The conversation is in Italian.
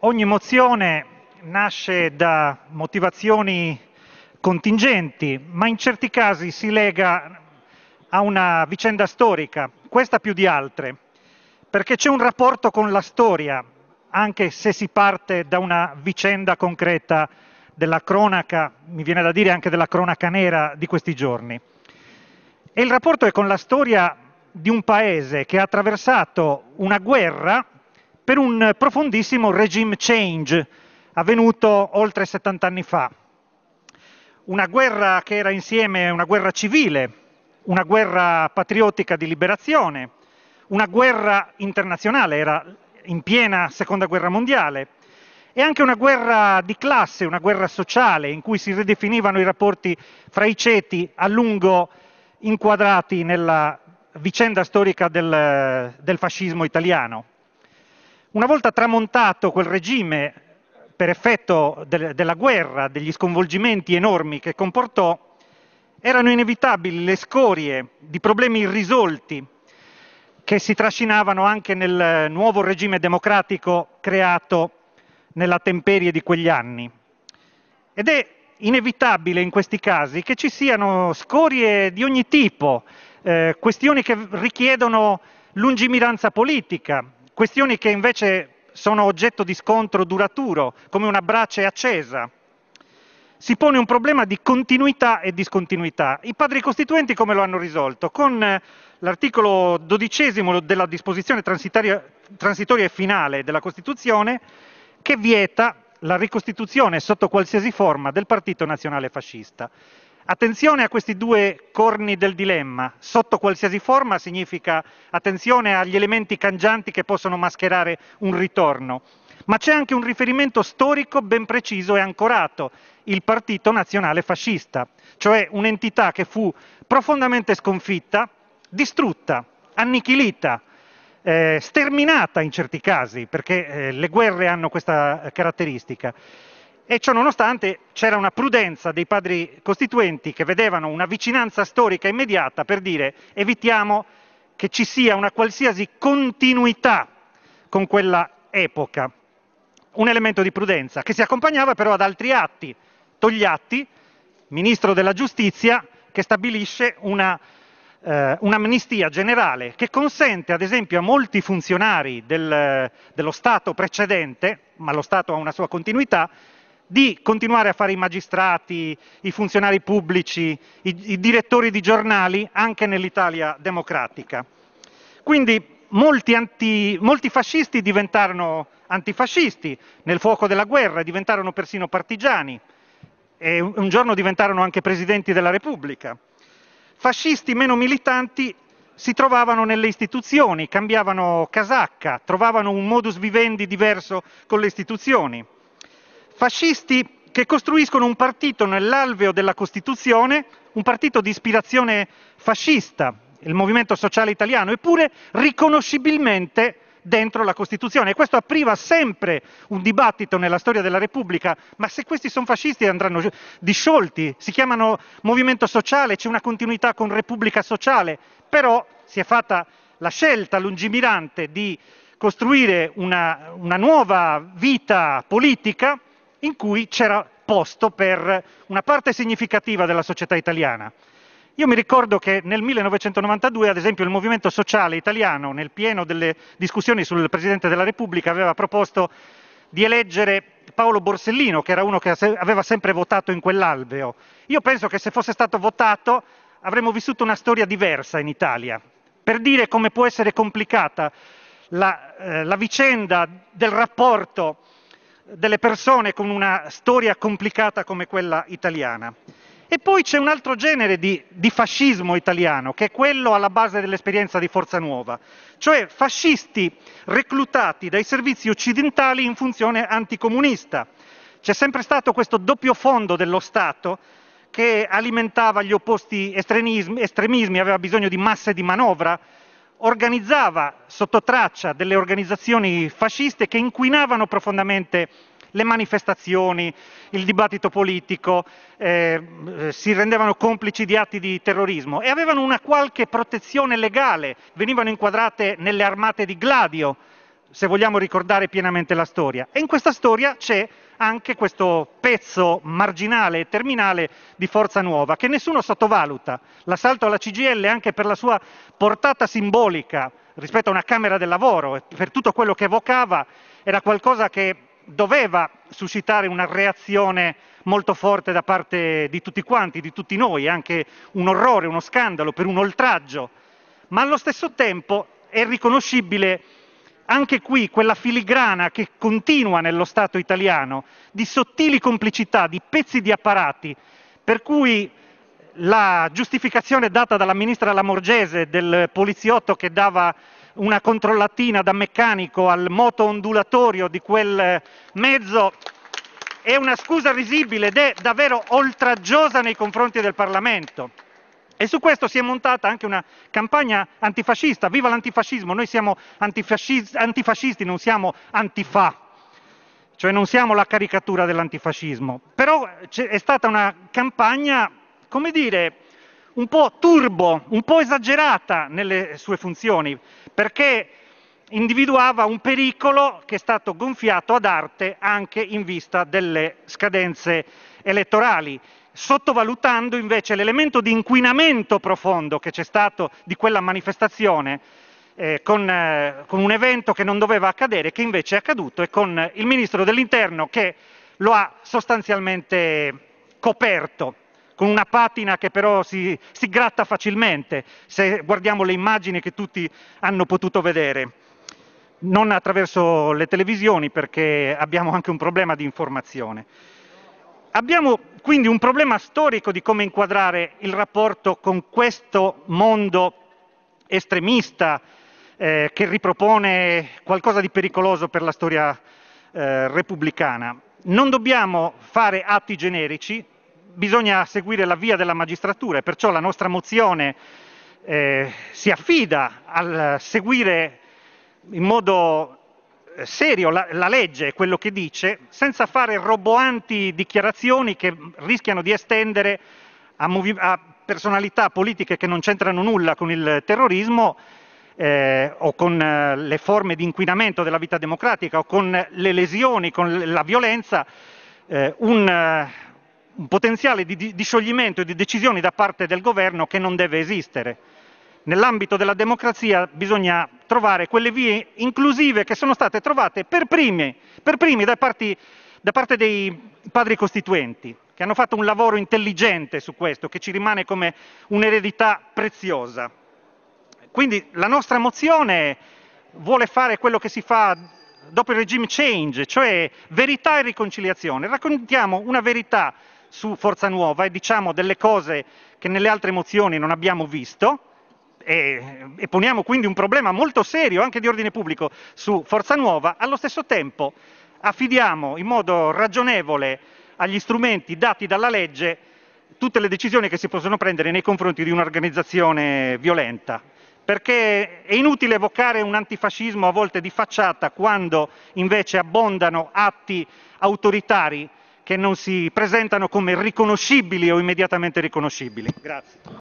ogni mozione nasce da motivazioni contingenti, ma in certi casi si lega a una vicenda storica, questa più di altre, perché c'è un rapporto con la storia, anche se si parte da una vicenda concreta della cronaca, mi viene da dire anche della cronaca nera di questi giorni. E il rapporto è con la storia di un paese che ha attraversato una guerra per un profondissimo regime change avvenuto oltre 70 anni fa. Una guerra che era insieme una guerra civile, una guerra patriottica di liberazione, una guerra internazionale, era in piena seconda guerra mondiale, e anche una guerra di classe, una guerra sociale, in cui si ridefinivano i rapporti fra i ceti a lungo inquadrati nella vicenda storica del, del fascismo italiano. Una volta tramontato quel regime per effetto del, della guerra, degli sconvolgimenti enormi che comportò, erano inevitabili le scorie di problemi irrisolti che si trascinavano anche nel nuovo regime democratico creato nella temperie di quegli anni. Ed è inevitabile in questi casi che ci siano scorie di ogni tipo, eh, questioni che richiedono lungimiranza politica, Questioni che invece sono oggetto di scontro duraturo, come una brace accesa. Si pone un problema di continuità e discontinuità. I padri costituenti come lo hanno risolto? Con eh, l'articolo dodicesimo della disposizione transitoria e finale della Costituzione che vieta la ricostituzione sotto qualsiasi forma del Partito Nazionale Fascista. Attenzione a questi due corni del dilemma. Sotto qualsiasi forma significa attenzione agli elementi cangianti che possono mascherare un ritorno. Ma c'è anche un riferimento storico ben preciso e ancorato, il Partito Nazionale Fascista, cioè un'entità che fu profondamente sconfitta, distrutta, annichilita, eh, sterminata in certi casi, perché eh, le guerre hanno questa eh, caratteristica. E ciò nonostante c'era una prudenza dei padri costituenti che vedevano una vicinanza storica immediata per dire evitiamo che ci sia una qualsiasi continuità con quella epoca. Un elemento di prudenza che si accompagnava però ad altri atti. Togliatti, ministro della giustizia, che stabilisce una, eh, un'amnistia generale che consente ad esempio a molti funzionari del, dello Stato precedente, ma lo Stato ha una sua continuità, di continuare a fare i magistrati, i funzionari pubblici, i, i direttori di giornali anche nell'Italia democratica. Quindi molti, anti, molti fascisti diventarono antifascisti nel fuoco della guerra, diventarono persino partigiani e un giorno diventarono anche presidenti della Repubblica. Fascisti meno militanti si trovavano nelle istituzioni, cambiavano casacca, trovavano un modus vivendi diverso con le istituzioni. Fascisti che costruiscono un partito nell'alveo della Costituzione, un partito di ispirazione fascista, il Movimento Sociale Italiano, eppure riconoscibilmente dentro la Costituzione. E questo apriva sempre un dibattito nella storia della Repubblica, ma se questi sono fascisti andranno disciolti, si chiamano movimento sociale, c'è una continuità con Repubblica Sociale, però si è fatta la scelta lungimirante di costruire una, una nuova vita politica in cui c'era posto per una parte significativa della società italiana. Io mi ricordo che nel 1992, ad esempio, il movimento sociale italiano, nel pieno delle discussioni sul Presidente della Repubblica, aveva proposto di eleggere Paolo Borsellino, che era uno che aveva sempre votato in quell'alveo. Io penso che se fosse stato votato avremmo vissuto una storia diversa in Italia, per dire come può essere complicata la, eh, la vicenda del rapporto delle persone con una storia complicata come quella italiana. E poi c'è un altro genere di, di, fascismo italiano, che è quello alla base dell'esperienza di Forza Nuova, cioè fascisti reclutati dai servizi occidentali in funzione anticomunista. C'è sempre stato questo doppio fondo dello Stato che alimentava gli opposti estremismi, aveva bisogno di masse di manovra, organizzava sotto traccia delle organizzazioni fasciste che inquinavano profondamente le manifestazioni, il dibattito politico, eh, eh, si rendevano complici di atti di terrorismo e avevano una qualche protezione legale, venivano inquadrate nelle armate di Gladio, se vogliamo ricordare pienamente la storia. E in questa storia c'è anche questo pezzo marginale e terminale di forza nuova, che nessuno sottovaluta. L'assalto alla CGL, anche per la sua portata simbolica rispetto a una Camera del Lavoro e per tutto quello che evocava, era qualcosa che doveva suscitare una reazione molto forte da parte di tutti quanti, di tutti noi, anche un orrore, uno scandalo per un oltraggio, ma allo stesso tempo è riconoscibile anche qui quella filigrana che continua nello Stato italiano di sottili complicità, di pezzi di apparati, per cui la giustificazione data dalla ministra Lamorgese del poliziotto che dava una controllatina da meccanico al moto ondulatorio di quel mezzo è una scusa risibile ed è davvero oltraggiosa nei confronti del Parlamento. E su questo si è montata anche una campagna antifascista. Viva l'antifascismo! Noi siamo antifascisti, antifascisti non siamo antifa cioè non siamo la caricatura dell'antifascismo, però è stata una campagna, come dire, un po' turbo, un po' esagerata nelle sue funzioni, perché individuava un pericolo che è stato gonfiato ad arte anche in vista delle scadenze elettorali sottovalutando invece l'elemento di inquinamento profondo che c'è stato di quella manifestazione eh, con, eh, con, un evento che non doveva accadere, che invece è accaduto, e con il ministro dell'interno che lo ha sostanzialmente coperto con una patina che però si, si gratta facilmente, se guardiamo le immagini che tutti hanno potuto vedere, non attraverso le televisioni perché abbiamo anche un problema di informazione. Abbiamo quindi un problema storico di come inquadrare il rapporto con questo mondo estremista eh, che ripropone qualcosa di pericoloso per la storia eh, repubblicana. Non dobbiamo fare atti generici, bisogna seguire la via della magistratura e perciò la nostra mozione eh, si affida al seguire in modo serio la, la legge e quello che dice, senza fare roboanti dichiarazioni che rischiano di estendere a, movi- a personalità politiche che non c'entrano nulla con il terrorismo eh, o con eh, le forme di inquinamento della vita democratica o con le lesioni, con la violenza, eh, un, eh, un, potenziale di, di scioglimento e di decisioni da parte del governo che non deve esistere nell'ambito della democrazia bisogna trovare quelle vie inclusive che sono state trovate per primi, per prime da, parti, da parte dei padri costituenti, che hanno fatto un lavoro intelligente su questo, che ci rimane come un'eredità preziosa. Quindi la nostra mozione vuole fare quello che si fa dopo il regime change, cioè verità e riconciliazione. Raccontiamo una verità su Forza Nuova e diciamo delle cose che nelle altre mozioni non abbiamo visto, e, e poniamo quindi un problema molto serio anche di ordine pubblico su Forza Nuova, allo stesso tempo affidiamo in modo ragionevole agli strumenti dati dalla legge tutte le decisioni che si possono prendere nei confronti di un'organizzazione violenta. Perché è inutile evocare un antifascismo a volte di facciata quando invece abbondano atti autoritari che non si presentano come riconoscibili o immediatamente riconoscibili. Grazie.